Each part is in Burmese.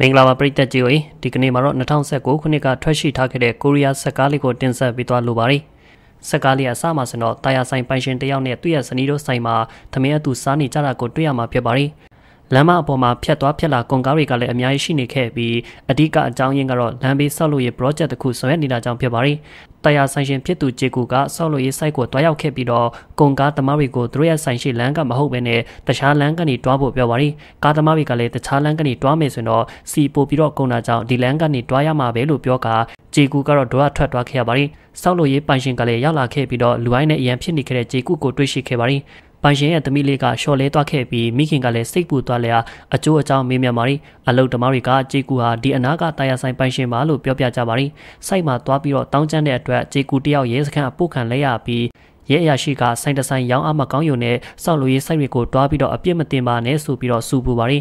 မင်္ဂလာပါပရိသတ်ကြီးတို့ဒီကနေ့မှာတော့2019ခုနှစ်ကထွက်ရှိထားခဲ့တဲ့ကိုရီးယားစက်ကားလေးကိုတင်ဆက်ပေးသွားလိုပါတယ်။စက်ကားလေးအစမှစတော့တာယာဆိုင်ပိုင်ရှင်တယောက်နဲ့သူ့ရဲ့ဇနီးတို့ဆိုင်မှာသမင်းအတူစားနေကြတာကိုတွေ့ရမှာဖြစ်ပါတယ်။လမ်းမအပေါ်မှာဖြတ်သွားဖြတ်လာကုန်ကားတွေကလည်းအများကြီးရှိနေခဲ့ပြီးအဓိကအကြောင်းရင်းကတော့လမ်းဘေးဆောက်လုပ်ရေး project တစ်ခုဆောင်ရွက်နေတာကြောင့်ဖြစ်ပါတယ်။တရားဆိုင်ရှင်ဖြစ်သူဂျေကူကဆောက်လုပ်ရေး site ကိုတွားရောက်ခဲ့ပြီးတော့ကုန်ကားသမားတွေကိုသူတို့ရဲ့ဆိုင်ရှိလမ်းကမဟုတ်ဘဲနဲ့တခြားလမ်းကနေတွားဖို့ပြောပါတယ်။ကားသမားတွေကလည်းတခြားလမ်းကနေတွားမယ်ဆိုရင်တော့စီပို့ပြီးတော့ကုန်တာကြောင့်ဒီလမ်းကနေတွားရမှာပဲလို့ပြောကာဂျေကူကတော့ဒွါထွက်သွားခဲ့ရပါတယ်။ဆောက်လုပ်ရေးပိုင်ရှင်ကလည်းရောက်လာခဲ့ပြီးတော့လူအိုင်းနဲ့အရန်ဖြစ်နေခဲ့တဲ့ဂျေကူကိုတွေ့ရှိခဲ့ပါတယ်။ပိုင်ရှင်ရဲ့သမီးလေးကလျှော်လဲသွားခဲ့ပြီးမိခင်ကလည်းစိတ်ပူသွားလျာအကျိုးအကြောင်းမေးမြန်းပါရီအလုတ်ဓမ္မတွေကဂျေကူဟာဒီအနာကတာယာဆိုင်ပိုင်ရှင်ပါလို့ပြောပြကြပါရီစိုက်မှာသွားပြီးတော့တောင်းကျမ်းတဲ့အတွက်ဂျေကူတယောက်ရဲစခန်းအပုတ်ခံလဲရပြီးရဲအရာရှိကဆိုင်တဆိုင်ရောင်းအမကောင်းယုံနဲ့စောက်လိုရေးစိုက်တွေကိုတွားပြီးတော့အပြစ်မတင်ပါနဲ့ဆိုပြီးတော့စူပူပါရီ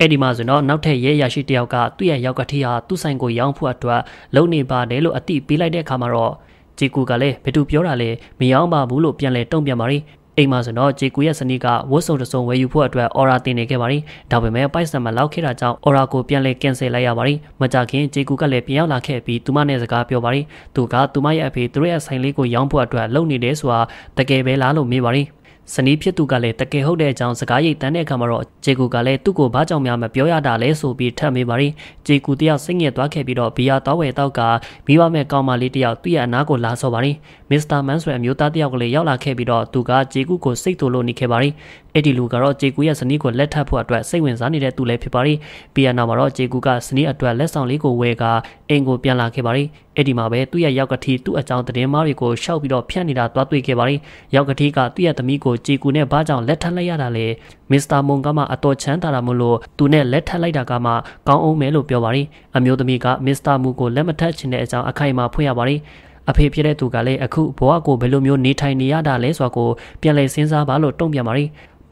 အဲ့ဒီမှာဆိုတော့နောက်ထပ်ရဲရရှိတယောက်ကသူ့ရဲ့ရောက်ကထီဟာသူ့ဆိုင်ကိုရောင်းဖို့အတွက်လုံနေပါတယ်လို့အတိပေးလိုက်တဲ့အခါမှာတော့ဂျေကူကလည်းဘယ်သူပြောတာလဲမရောင်းပါဘူးလို့ပြန်လဲတုံ့ပြန်ပါရီအိမ်မှာဆိုတော့ဂျေကူရဲ့စနီးကဝတ်စုံတစုံဝယ်ယူဖို့အတွက်အော်ရာတင်နေခဲ့ပါတယ်။ဒါပေမဲ့ပိုက်ဆံမလောက်ခဲ့တာကြောင့်အော်ရာကိုပြန်လဲကင်ဆယ်လိုက်ရပါတယ်။မကြခင်ဂျေကူကလည်းပြန်ရောက်လာခဲ့ပြီးသူမနဲ့စကားပြောပါတယ်။သူကသူမရဲ့အဖေသူ့ရဲ့ဆိုင်လေးကိုရောင်းဖို့အတွက်လုပ်နေတယ်ဆိုတာတကယ်ပဲလားလို့မေးပါတယ်။ဇနီးဖြစ်သူကလည်းတကယ်ဟုတ်တဲ့အကြောင်းစကားရိပ်တန်းတဲ့အခါမှာတော့ဂျေကူကလည်းသူ့ကိုဘာကြောင့်များမပြောရတာလဲဆိုပြီးထပ်မေးပါရီဂျေကူတယောက်စိတ်ငြက်သွားခဲ့ပြီးတော့ဘီယာတောက်ဝယ်တောက်ကမိဘမဲ့ကောင်းမလေးတယောက်သူ့ရဲ့အနာကိုလာဆော်ပါရီမစ္စတာမန်ဆိုတဲ့အမျိုးသားတယောက်ကလည်းရောက်လာခဲ့ပြီးတော့သူကဂျေကူကိုစိတ်တူလို့နေခဲ့ပါရီအဲ့ဒီလူကတော့ဂျေကူရဲ့ဇနီးကိုလက်ထပ်ဖို့အတွက်စိတ်ဝင်စားနေတဲ့သူလည်းဖြစ်ပါရီဘီယာနာမှာတော့ဂျေကူကဇနီးအတွက်လက်ဆောင်လေးကိုဝယ်ကာအိမ်ကိုပြန်လာခဲ့ပါရီအဲ့ဒီမှာပဲသူ့ရဲ့ရောက်ကတိသူ့အကြောင်းသတင်းမားတွေကိုရှောက်ပြီးတော့ဖြန့်နေတာသွားတွေ့ခဲ့ပါတယ်။ရောက်ကတိကသူ့ရဲ့သမီးကိုကြေကူနဲ့ဘာကြောင့်လက်ထပ်လိုက်ရတာလဲ။မစ္စတာမွန်ကမှအတော်ချမ်းသာတာမလို့သူနဲ့လက်ထပ်လိုက်တာကမှကောင်းအောင်မယ်လို့ပြောပါတယ်။အမျိုးသမီးကမစ္စတာမူကိုလက်မထပ်ချင်တဲ့အကြောင်းအခိုင်အမာဖွင့်ရပါတယ်။အဖေဖြစ်တဲ့သူကလည်းအခုဘဝကိုဘယ်လိုမျိုးနေထိုင်နေရတာလဲဆိုတာကိုပြန်လည်စဉ်းစားပါလို့တုံ့ပြန်ပါရီ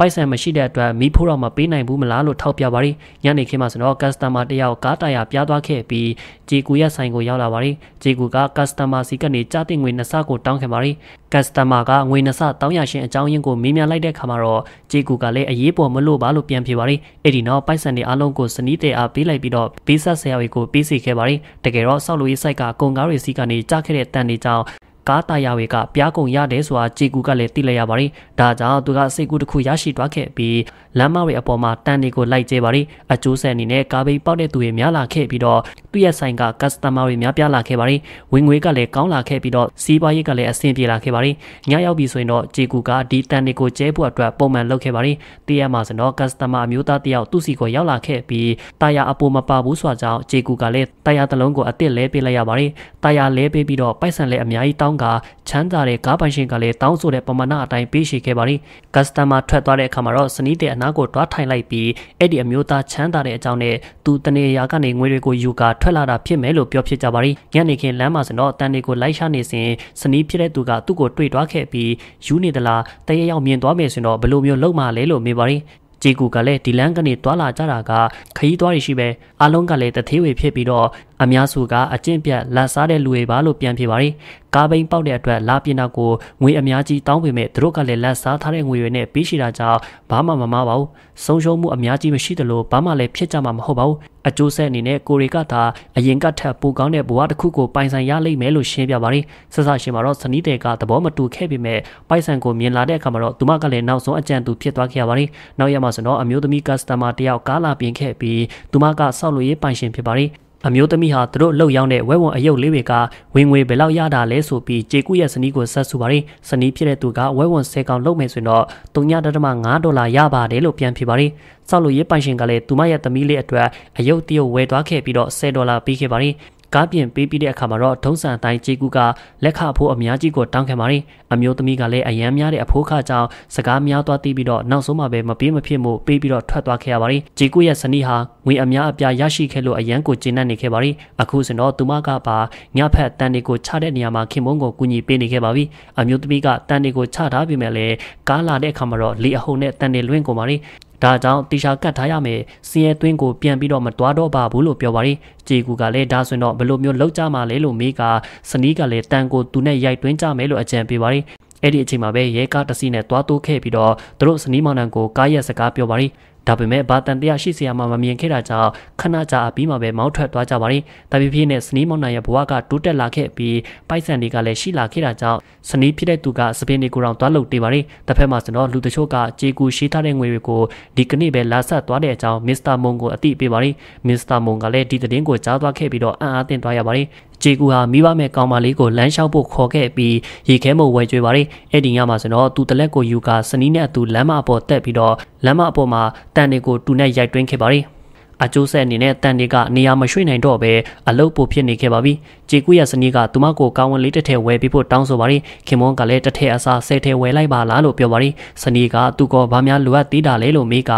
ပိုက်ဆံမရှိတဲ့အတွက်မီးဖိုးတော့မပေးနိုင်ဘူးမလားလို့ထောက်ပြပါရီညနေခင်းမှာဆိုတော့ customer တယောက်ကားတာယာပြားသွားခဲ့ပြီးဂျေကူရဲ့ဆိုင်ကိုရောက်လာပါရီဂျေကူက customer စီကနေကြားတင်ငွေနှစ်ဆကိုတောင်းခဲ့ပါရီ customer ကငွေနှစ်ဆတောင်းရရှင်အကြောင်းရင်းကိုမေးမြန်းလိုက်တဲ့အခါမှာတော့ဂျေကူကလည်းအရေးပေါ်မလို့ပါလို့ပြန်ဖြေပါရီအဲ့ဒီနောက်ပိုက်ဆံတွေအလုံးကိုစနီးတဲ့အားပေးလိုက်ပြီးတော့ဘေးဆက်ဆရာတွေကိုပေးစီခဲ့ပါရီတကယ်တော့ဆောက်လို့ရေးဆိုင်ကအကုန်ကားတွေစီကနေကြားခဲ့တဲ့တန်တွေကြောင့်ကားတာယာတွေကပြားကုန်ရတယ်ဆိုတာဂျေကူကလည်းသိလိုက်ရပါတယ်။ဒါကြောင့်သူကစိတ်ကူးတစ်ခုရရှိသွားခဲ့ပြီးလမ်းမတွေအပေါ်မှာတန်တွေကိုလိုက်ကျဲပါတယ်။အကျိုးဆက်အနေနဲ့ကားဘေးပေါက်တဲ့သူတွေများလာခဲ့ပြီးတော့သူ့ရဲ့ဆိုင်က customer တွေများပြားလာခဲ့ပါတယ်။ဝင်ငွေကလည်းကောင်းလာခဲ့ပြီးတော့စီးပွားရေးကလည်းအဆင်ပြေလာခဲ့ပါတယ်။ညရောက်ပြီဆိုရင်တော့ဂျေကူကဒီတန်တွေကိုကျဲဖို့အတွက်ပုံမှန်လုပ်ခဲ့ပါတယ်။တရမှာဆိုတော့ customer အမျိုးသားတယောက်သူ့စီကိုရောက်လာခဲ့ပြီးတာယာအပေါ်မပါဘူးဆိုတာကြောင့်ဂျေကူကလည်းတာယာတစ်လုံးကိုအစ်စ်လဲပေးလိုက်ရပါတယ်။တာယာလဲပေးပြီးတော့ပိုက်ဆံလည်းအများကြီးတောင်းင်းကချမ်းသာတဲ့ကားပိုင်ရှင်ကလည်းတောင်းဆိုတဲ့ပမာဏအတိုင်းပေးရှိခဲ့ပါတယ်။ customer ထွက်သွားတဲ့အခါမှာတော့စနီးတဲ့အနားကိုတွားထိုင်လိုက်ပြီးအဲ့ဒီအမျိုးသားချမ်းသာတဲ့အကြောင်းနဲ့သူတနေရာကနေငွေတွေကိုယူကာထွက်လာတာဖြစ်မယ်လို့ပြောဖြစ်ကြပါတယ်။ညနေခင်းလမ်းမှာစတော့တန်တွေကိုလိုက်ရှာနေစဉ်စနီးဖြစ်တဲ့သူကသူ့ကိုတွေ့တွားခဲ့ပြီးယူနေသလားတရရောက်မြင်သွားမယ်ဆိုတော့ဘလို့မျိုးလုံးမလဲလို့မေးပါတယ်။ဂျေကူကလည်းဒီလန်းကနေတွာလာကြတာကခရီးသွားတွေရှိပဲအလုံးကလည်းတသေးဝေဖြစ်ပြီးတော့အများစုကအကျင့်ပြတ်လက်စားတဲ့လူတွေပါလို့ပြန်ဖြေပါတယ်။ကားဘိန်းပေါက်တဲ့အတွက်လာပြင်းတော့ကိုငွေအများကြီးတောင်းပေမဲ့သူတို့ကလည်းလက်စားထားတဲ့ငွေတွေနဲ့ပြီးရှိတာကြောင့်ဘာမှမမပါဘူး။ဆုံးရှုံးမှုအများကြီးမရှိသလိုဘာမှလည်းဖြစ်ကြမှာမဟုတ်ပါဘူး။အကျိုးဆက်အနေနဲ့ကိုရီကသာအရင်ကထက်ပိုကောင်းတဲ့ဘဝတစ်ခုကိုပိုင်ဆိုင်ရလိမ့်မယ်လို့ရှင်းပြပါတယ်။ဆက်ဆရှင်မှာတော့ဇနီးတဲ့ကသဘောမတူခဲ့ပေမဲ့ပိုက်ဆံကိုမြင်လာတဲ့အခါမှာတော့သူမကလည်းနောက်ဆုံးအကြံသူဖြစ်သွားခဲ့ရပါတယ်။နောက်ရမှာဆိုတော့အမျိုးသမီးကစတမာတယောက်ကားလာပြင်ခဲ့ပြီးသူမကဆောက်လို့ရေးပိုင်ရှင်ဖြစ်ပါတယ်။အမျိုးသမီးဟာသူတို့လှုပ်ရောက်တဲ့ဝဲဝံအယုတ်လေးတွေကဝင်ငွေဘယ်လောက်ရတာလဲဆိုပြီးကြေကုရဲ့စနီးကိုဆက်စုပါရင်စနီးဖြစ်တဲ့သူကဝဲဝံ10ကောင်လှုပ်မယ်ဆိုရင်တော့3.5ဒေါ်လာရပါတယ်လို့ပြန်ဖြေပါရင်ဆောက်လို့ရေးပိုင်ရှင်ကလည်းသူမရဲ့သမီးလေးအတွက်အယုတ်တရုတ်ဝယ်သွားခဲ့ပြီးတော့10ဒေါ်လာပေးခဲ့ပါရင်ကားပြင်ပေးပြီးတဲ့အခါမှာတော့ဒုံဆန်တိုင်းဂျေကူကလက်ခအဖိုးအများကြီးကိုတောင်းခံပါတယ်အမျိုးသမီးကလည်းအယမ်းများတဲ့အဖိုးခါကြောင့်စကားများသွားသိပြီးတော့နောက်ဆုံးမှပဲမပြေးမဖြစ်မှုပေးပြီးတော့ထွက်သွားခဲ့ရပါတယ်ဂျေကူရဲ့ဇနီးဟာငွေအများအပြားရရှိခဲ့လို့အယမ်းကိုကျဉ်းနှံ့နေခဲ့ပါတယ်အခုစင်တော့သူမကပါညဖက်တန်တွေကိုချတဲ့နေရာမှာခင်မုန်းကိုကူညီပေးနေခဲ့ပါပြီအမျိုးသမီးကတန်တွေကိုချထားပြီးမဲ့လည်းကားလာတဲ့အခါမှာတော့လေအဟုန်နဲ့တန်တွေလွင့်ကုန်ပါတယ်ဒါကြောင့်တိရှာကတ်ထားရမယ်စင်ရဲသွင်းကိုပြန်ပြီးတော့မတွားတော့ပါဘူးလို့ပြောပါရီဂျေကူကလည်းဒါဆိုရင်တော့ဘယ်လိုမျိုးလောက်ကြမှာလဲလို့မေးကစနီးကလည်းတန်ကိုသူနဲ့ရိုက်တွင်းကြမယ်လို့အကြံပေးပါရီအဲ့ဒီအချိန်မှာပဲရဲကားတစီနဲ့တွားတိုးခဲ့ပြီးတော့သူတို့စနီးမောင်နှံကိုကားရက်စကားပြောပါရီဒါပေမဲ့ဘာတန်တရားရှိစရာမှမမြင်ခဲ့တာကြောင့်ခဏကြာပြီးမှပဲမောင်းထွက်သွားကြပါလိမ့်။တပိပိနဲ့စနီးမောင်နှံရဲ့ဘဝကတိုးတက်လာခဲ့ပြီးပိုက်ဆံတွေကလည်းရှိလာခဲ့တာကြောင့်စနီးဖြစ်တဲ့သူကစပင်းတွေကိုတောင်သွားလုပ်တေးပါလိမ့်။တစ်ဖက်မှာစတော့လူတချို့ကကြေကူရှိထားတဲ့ငွေတွေကိုဒီကနေ့ပဲလာဆက်သွားတဲ့အကြောင်းမစ္စတာမုံကိုအတိပေးပါလိမ့်။မစ္စတာမုံကလည်းဒီသတင်းကိုကြားသွားခဲ့ပြီးတော့အံ့အားသင့်သွားရပါလိမ့်။ဂျေကူဟာမိဘမဲ့ကောင်မလေးကိုလမ်းလျှောက်ဖို့ခေါ်ခဲ့ပြီးရေခဲမုံဝဲကျွေးပါတယ်အဲ့ဒီညမှာဆိုတော့သူတလက်ကိုယူကာစနီးနဲ့အတူလမ်းမအပေါ်တက်ပြီးတော့လမ်းမအပေါ်မှာတန်တွေကိုတူနဲ့ရိုက်တွင်းခဲ့ပါတယ်။အကျိုးဆက်အနေနဲ့တန်တွေကနေရာမရွှေ့နိုင်တော့ပဲအလုပ်ပိုဖြစ်နေခဲ့ပါပြီ။ကြေကွေးရစနီးကသူမကိုကောင်းဝင်လေးတစ်ထည်ဝယ်ပြီးဖို့တောင်းဆိုပါရီခင်မွန်ကလည်းတစ်ထည်အစားဆယ်ထည်ဝယ်လိုက်ပါလားလို့ပြောပါရီစနီးကသူကဘာများလိုအပ်သေးတာလဲလို့မေးက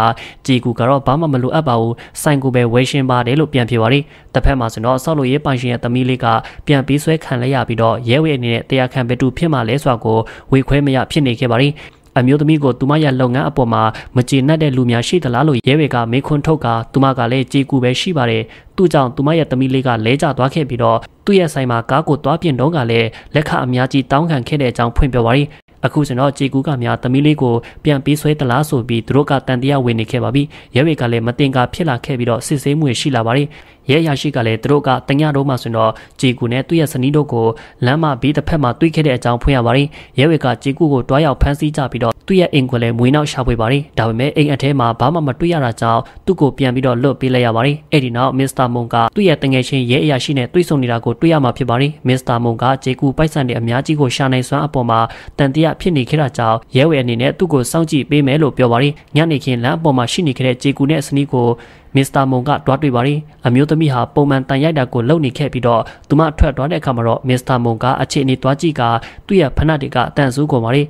ကြေကူကတော့ဘာမှမလိုအပ်ပါဘူးဆိုင်ကူပဲဝယ်ရှင်းပါတယ်လို့ပြန်ဖြေပါရီတစ်ဖက်မှာဆိုတော့ဆောက်လို့ရေးပိုင်ရှင်ရဲ့သမီးလေးကပြန်ပြီးဆွဲခံလိုက်ရပြီးတော့ရဲဝဲအနေနဲ့တရားခံဘက်တူဖြစ်မှလဲဆိုတာကိုဝေခွဲမရဖြစ်နေခဲ့ပါရီ။အမျိုးသမီးကိုသူမရဲ့လုပ်ငန်းအပေါ်မှာမကျေနပ်တဲ့လူများရှိသလားလို့ရဲတွေကမေးခွန်းထုတ်ကသူမကလည်းကြေကူပဲရှိပါတယ်သူ့ကြောင့်သူမရဲ့သမီးလေးကလဲကျသွားခဲ့ပြီးတော့သူ့ရဲ့ဆိုင်မှာကားကိုသွားပြင်တော့ကလည်းလက်ခအများကြီးတောင်းခံခဲ့တဲ့အကြောင်းဖွင့်ပြပါရီအခုကျွန်တော်ကြေကူးကများသမီးလေးကိုပြန်ပေးဆွဲသလားဆိုပြီးသူတို့ကတန်တရားဝင်နေခဲ့ပါပြီရဲတွေကလည်းမတင်ကာဖြစ်လာခဲ့ပြီးတော့စစ်ဆေးမှုရှိလာပါတယ်ရဲရရှိကလည်းသူတို့ကတညတော့မှဆိုတော့ဂျေကူနဲ့သူ့ရဲ့စနီးတို့ကိုလမ်းမဘေးတစ်ဖက်မှာတွေ့ခဲ့တဲ့အကြောင်းဖွင့်ရပါတယ်ရဲဝေကဂျေကူကိုတွားရောက်ဖမ်းဆီးကြပြီးတော့သူ့ရဲ့အိမ်ကိုလည်းမွေးနောက်ရှာဖွေပါတယ်ဒါပေမဲ့အိမ်အထဲမှာဘာမှမတွေ့ရတာကြောင့်သူ့ကိုပြန်ပြီးတော့လွတ်ပေးလိုက်ရပါတယ်အဲ့ဒီနောက်မစ္စတာမွန်ကသူ့ရဲ့တငယ်ချင်းရဲအရာရှိနဲ့တွေ့ဆုံနေတာကိုတွေ့ရမှာဖြစ်ပါတယ်မစ္စတာမွန်ကဂျေကူပိုက်ဆံတဲ့အများကြီးကိုရှာနိုင်စွမ်းအပေါ်မှာတန်တရားဖြစ်နေခဲ့တာကြောင့်ရဲဝေအနေနဲ့သူ့ကိုစောင့်ကြည့်ပေးမယ်လို့ပြောပါတယ်ညနေခင်းလမ်းအပေါ်မှာရှိနေခဲ့တဲ့ဂျေကူနဲ့စနီးကိုမစ္စတာမုံကတွားတွေ့ပါတယ်အမျိုးသမီးဟာပုံမှန်တန်ရိုက်တာကိုလုပ်နေခဲ့ပြီးတော့သူမထွက်သွားတဲ့အခါမှာတော့မစ္စတာမုံကအခြေအနေတွားကြည့်ကသူ့ရဲ့ဖနတ်တွေကတန်ဆူကုန်ပါတယ်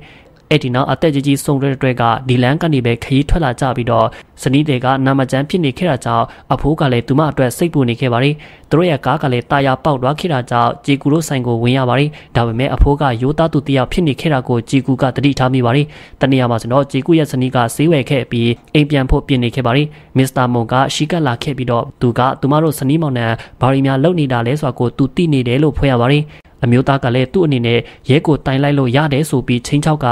အဲ့ဒီနောက်အသက်ကြီးကြီးဆုံတဲ့အတွက်ကဒီလန်ကနေပဲခရီးထွက်လာကြပြီးတော့ဇနီးတွေကနာမကျန်းဖြစ်နေခဲ့တာကြောင့်အဖိုးကလည်းသူမအတွက်စိတ်ပူနေခဲ့ပါတယ်။သူတို့ရဲ့ကားကလည်းတာယာပေါက်သွားခဲ့တာကြောင့်ဂျီကူတို့ဆိုင်ကိုဝင်ရပါတယ်။ဒါပေမဲ့အဖိုးကရိုးသားသူတယောက်ဖြစ်နေခဲ့တာကိုဂျီကူကတတိထားမိပါတယ်။တနေ့မှာဆိုတော့ဂျီကူရဲ့ဇနီးကဆေးဝယ်ခဲ့ပြီးအိမ်ပြန်ဖို့ပြင်နေခဲ့ပါတယ်။မစ္စတာမွန်ကရှီကလာခဲ့ပြီးတော့သူကသူမတို့ဇနီးမောင်နှံဘာရီများလုပ်နေတာလဲဆိုတာကိုသူသိနေတယ်လို့ဖွင့်ရပါတယ်။အမျိုးသားကလည်းသူ့အနေနဲ့ရဲကိုတိုင်လိုက်လို့ရတယ်ဆိုပြီးချင်းချောက်က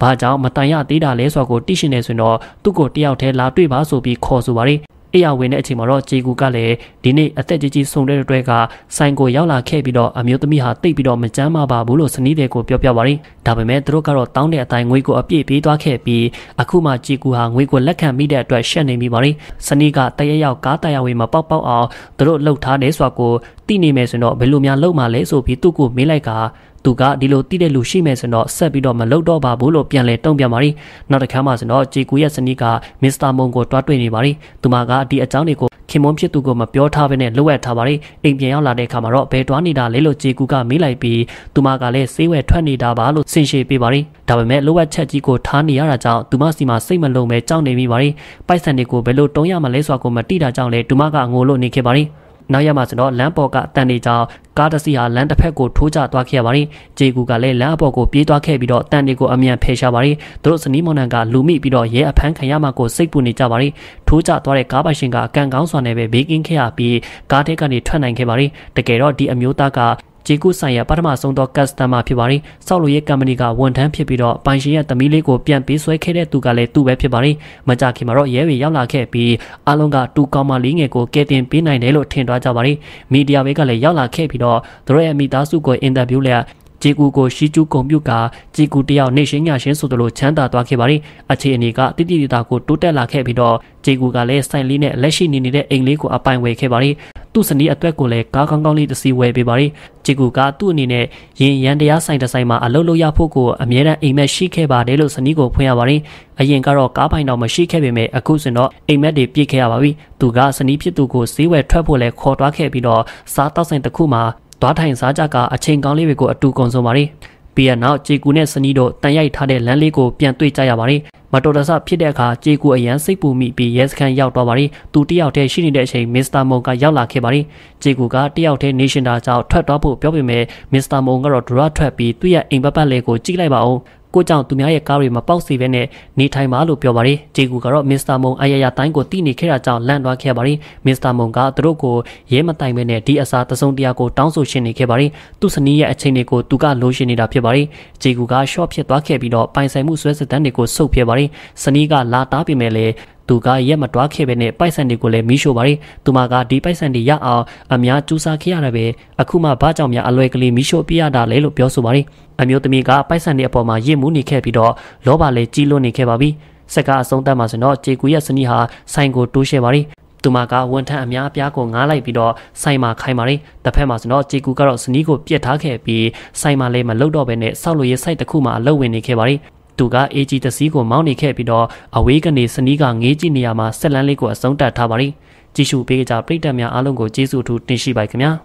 ဘာကြောင့်မတိုင်ရသေးတာလဲဆိုတာကိုသိရှင်နေဆိုတော့သူ့ကိုတယောက်တည်းလာတွေ့ပါဆိုပြီးခေါ်ဆိုပါရယ်အေးရဝင်တဲ့အချိန်မှာတော့ဂျေကူကလည်းဒီနေ့အသက်ကြီးကြီးဆုံတဲ့အတွက်ကဆိုင်ကိုရောက်လာခဲ့ပြီးတော့အမျိုးသမီးဟာတိတ်ပြီးတော့မကြမ်းမပါဘူးလို့စနီးတယ်ကိုပြောပြပါရယ်ဒါပေမဲ့သူတို့ကတော့တောင်းတဲ့အတိုင်းငွေကိုအပြည့်ပေးသွားခဲ့ပြီးအခုမှဂျေကူဟာငွေကိုလက်ခံမိတဲ့အတွက်ရှက်နေမိပါရယ်စနီးကတရရောက်ကားတရားဝင်မပေါက်ပေါက်အောင်သူတို့လှုပ်ထားတယ်ဆိုတာကိုတိနေမယ်ဆိုတော့ဘယ်လိုများလုပ်မှလဲဆိုပြီးသူ့ကိုမေးလိုက်တာသူကဒီလိုတိတဲ့လူရှိမယ်ဆိုတော့ဆက်ပြီးတော့မလုပ်တော့ပါဘူးလို့ပြန်လဲတုံ့ပြန်ပါရီနောက်တစ်ခါမှဆိုတော့ဂျေကူရဲ့စနီးကမစ္စတာမုံကိုတွားတွေ့နေပါရီသူမကဒီအကြောင်းတွေကိုခင်မွန်းဖြစ်သူကိုမပြောထားဘဲနဲ့လွတ်ထားပါရီအိမ်ပြန်ရောက်လာတဲ့အခါမှာတော့ဘယ်တွားနေတာလဲလို့ဂျေကူကမေးလိုက်ပြီးသူမကလည်းစေးဝဲထွက်နေတာပါလို့ဆင်ရှေပေးပါရီဒါပေမဲ့လွတ်ချက်ကြီးကိုထားနေရတာကြောင့်သူမစီမှာစိတ်မလုံပဲကြောက်နေမိပါရီပိုက်ဆံတွေကိုဘယ်လိုတုံးရမလဲဆိုတာကိုမတိတာကြောင့်လဲသူမကငိုလို့နေခဲ့ပါရီနောက်ရမှာဆိုတော့လမ်းပေါ်ကအတန်တွေကြောင့်ကားတစ်စီးဟာလမ်းတစ်ဖက်ကိုထိုးကျသွားခဲ့ရပါတယ်။ဂျေကူကလည်းလမ်းအပေါ်ကိုပြေးသွားခဲ့ပြီးတော့တန်တွေကိုအမြန်ဖယ်ရှားပါတယ်။သူတို့စနီးမော်နန်ကလူမိပြီးတော့ရဲအဖမ်းခံရမှာကိုစိတ်ပူနေကြပါတယ်။ထိုးကျသွားတဲ့ကားပိုင်ရှင်ကအကန်ကောင်းစွာနဲ့ပဲဘေးကင်းခဲ့ရပြီးကားထက်ကနေထွက်နိုင်ခဲ့ပါတယ်။တကယ်တော့ဒီအမျိုးသားကဂျေကုဆိုင်ရာပထမဆုံးသော customer ဖြစ်ပါတယ်။ဆောက်လုပ်ရေး company ကဝန်ထမ်းဖြစ်ပြီးတော့ပိုင်ရှင်ရဲ့သမီးလေးကိုပြန်ပေးဆွဲခဲ့တဲ့သူကလည်းသူ့ပဲဖြစ်ပါတယ်။မကြခင်မှာတော့ရဲတွေရောက်လာခဲ့ပြီးအလုံးကတူကောင်မလေးငယ်ကိုကယ်တင်ပေးနိုင်တယ်လို့ထင်ထားကြပါတယ်။မီဒီယာတွေကလည်းရောက်လာခဲ့ပြီးတော့သူတို့ရဲ့မိသားစုကို interview လျက်ဂျီကူကိုရှီကျူဂုံပြုတ်ကဂျီကူတယောက်နေရှင်းညရှင်းဆိုသလိုချမ်းသာသွားခဲ့ပါတယ်။အခြေအနေကတိတိတတာကိုတိုးတက်လာခဲ့ပြီးတော့ဂျီကူကလည်းစိုင်လေးနဲ့လက်ရှိနေနေတဲ့အိမ်လေးကိုအပိုင်ဝယ်ခဲ့ပါတယ်။သူ့စနီးအတွက်ကိုလည်းကားကောင်းကောင်းလေးတစ်စီးဝယ်ပေးပါရယ်ဂျေကူကသူ့အနေနဲ့ရင်ရန်တရားဆိုင်တစ်ဆိုင်မှာအလုပ်လုပ်ရဖို့ကိုအမြဲတမ်းအိမ်မက်ရှိခဲ့ပါတယ်လို့စနီးကိုဖွင့်ရပါရယ်အရင်ကတော့ကားပိုင်တော့မရှိခဲ့ပေမဲ့အခုစင်တော့အိမ်မက်တွေပြည့်ခဲ့ရပါပြီသူကစနီးဖြစ်သူကိုဈေးဝယ်ထွက်ဖို့လဲခေါ်သွားခဲ့ပြီးတော့စားတောက်ဆိုင်တစ်ခုမှာသွားထိုင်စားကြကအချိန်ကောင်းလေးတွေကိုအတူကုန်ဆုံးပါရယ်ပြီးရနောက်ကြေကူနဲ့စနီးတို့တန်ရိုက်ထားတဲ့လမ်းလေးကိုပြန်တွေ့ကြရပါတယ်မတော်တဆဖြစ်တဲ့အခါကြေကူအရန်စိတ်ပူမိပြီးရဲစခန်းရောက်သွားပါတယ်သူတယောက်တည်းရှိနေတဲ့အချိန်မစ္စတာမွန်ကရောက်လာခဲ့ပါတယ်ကြေကူကတယောက်တည်း nation တာကြောင့်ထွက်သွားဖို့ပြောပေမဲ့မစ္စတာမွန်ကတော့ဒရထွက်ပြီးသူ့ရဲ့အိမ်ပတ်ပတ်လေးကိုကြိလိုက်ပါအောင်ကိုကြောင့်သူများရဲ့ကားတွေမပေါက်စေဘဲနဲ့နေထိုင်ပါလို့ပြောပါတယ်ဂျေကူကတော့မစ္စတာမုံအယယတိုင်းကိုတိနေခဲ့တာကြောင့်လန့်သွားခဲ့ပါတယ်မစ္စတာမုံကသူတို့ကိုရဲမတိုင်ဘဲနဲ့ဒီအစားတစုံတရာကိုတောင်းဆိုရှင်းနေခဲ့ပါတယ်သူ့စနီးရဲ့အချိန်တွေကိုသူကလိုချင်နေတာဖြစ်ပါတယ်ဂျေကူကရှော့ဖြစ်သွားခဲ့ပြီးတော့ပိုင်ဆိုင်မှုဆွဲစစ်တမ်းတွေကိုစုပ်ဖြစ်ပါတယ်စနီးကလာတားပေမဲ့လည်းသူကရက်မတွားခဲ့ပဲနဲ့ပိုက်ဆံတွေကိုလည်းမီးရှို့ပါရီသူမကဒီပိုက်ဆံတွေရအောင်အများကြိုးစားခဲ့ရတယ်ပဲအခုမှဘာကြောင့်များအလွယ်ကလေးမီးရှို့ပြရတာလဲလို့ပြောဆိုပါရီအမျိုးသမီးကပိုက်ဆံတွေအပေါ်မှာရစ်မှုနေခဲ့ပြီးတော့လောဘလည်းကြီးလွန်းနေခဲ့ပါပြီစက်ကအဆုံးသတ်မှာဆိုတော့ဂျေကူရဲ့စနီးဟာဆိုင်ကိုတိုးရှဲပါရီသူမကဝန်ထမ်းအများအပြားကိုငားလိုက်ပြီးတော့ဆိုင်မှာခိုင်းပါတယ်။တစ်ဖက်မှာဆိုတော့ဂျေကူကတော့စနီးကိုပြစ်ထားခဲ့ပြီးဆိုင်မှာလည်းမလုတော့ဘဲနဲ့ဆောက်လို့ရဆိုင်တစ်ခုမှာအလုပ်ဝင်နေခဲ့ပါတယ်သူက AG တစည်းကိုမောင်းနေခဲ့ပြီးတော့အဝေးကနေစနီးကငေးကြည့်နေရမှာဆက်လန်းလေးကိုအဆုံးတတ်ထားပါလိမ့်ကြည့်ရှုပေးကြပရိသတ်များအားလုံးကိုကျေးဇူးအထူးတင်ရှိပါခင်ဗျာ။